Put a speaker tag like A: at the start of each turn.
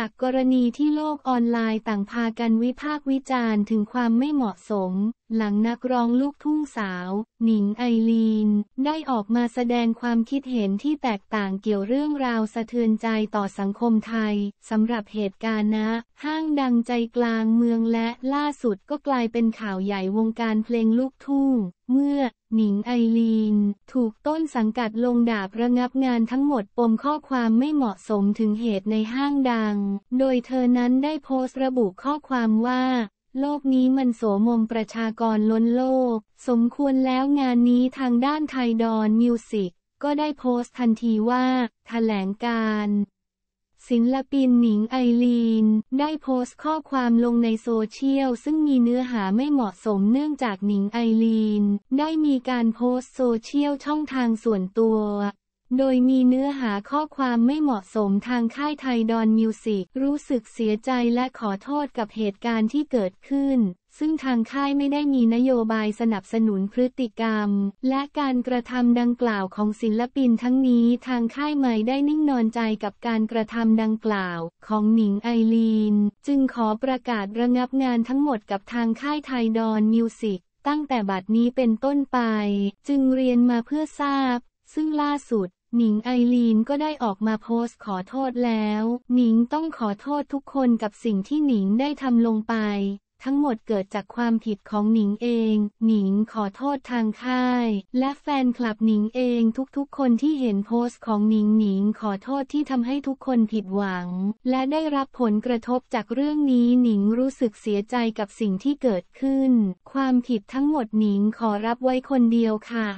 A: จากกรณีที่โลกออนไลน์ต่างพากันวิพากษ์วิจารณ์ถึงความไม่เหมาะสมหลังนักร้องลูกทุ่งสาวหนิงไอลีน ได้ออกมาแสดงความคิดเห็นที่แตกต่างเกี่ยวเรื่องราวสะเทือนใจต่อสังคมไทยสำหรับเหตุการณ์นะห้างดังใจกลางเมืองและล่าสุดก็กลายเป็นข่าวใหญ่วงการเพลงลูกทุ่ง เมื่อหนิงไอลีน ถูกต้นสังกัดลงดาบระงับงานทั้งหมดปมข้อความไม่เหมาะสมถึงเหตุในห้างดัง โดยเธอนั้นได้โพสต์ระบุข้อความว่าโลกนี้มันโสมมประชากรล้นโลก สมควรแล้วงานนี้ทางด้านไทยดอนมิวสิกก็ได้โพสต์ทันทีว่าถแถลงการศิลปินหนิงไอรีน ได้โพสต์ข้อความลงในโซเชียลซึ่งมีเนื้อหาไม่เหมาะสมเนื่องจากหนิงไอรีน ได้มีการโพสต์โซเชียลช่องทางส่วนตัวโดยมีเนื้อหาข้อความไม่เหมาะสมทางค่ายไทยดอนมิวสิกรู้สึกเสียใจและขอโทษกับเหตุการณ์ที่เกิดขึ้น ซึ่งทางค่ายไม่ได้มีนโยบายสนับสนุนพฤติกรรม และการกระทำดังกล่าวของศิลปินทั้งนี้ทางค่ายใหม่ได้นิ่งนอนใจกับการกระทำดังกล่าว ของหนิงไอรีน จึงขอประกาศระงับงานทั้งหมดกับทางค่ายไทยดอนมิวสิกตั้งแต่บัดนี้เป็นต้นไป จึงเรียนมาเพื่อทราบซึ่งล่าสุดหนิงไอรีนก็ได้ออกมาโพสต์ขอโทษแล้วหนิงต้องขอโทษทุกคนกับสิ่งที่หนิงได้ทำลงไป ทั้งหมดเกิดจากความผิดของหนิงเอง หนิงขอโทษทางค่าย และแฟนคลับหนิงเองทุกๆคนที่เห็นโพสต์ของหนิงหนิงขอโทษที่ทำให้ทุกคนผิดหวัง และได้รับผลกระทบจากเรื่องนี้หนิงรู้สึกเสียใจกับสิ่งที่เกิดขึ้น ความผิดทั้งหมดหนิงขอรับไว้คนเดียวค่ะ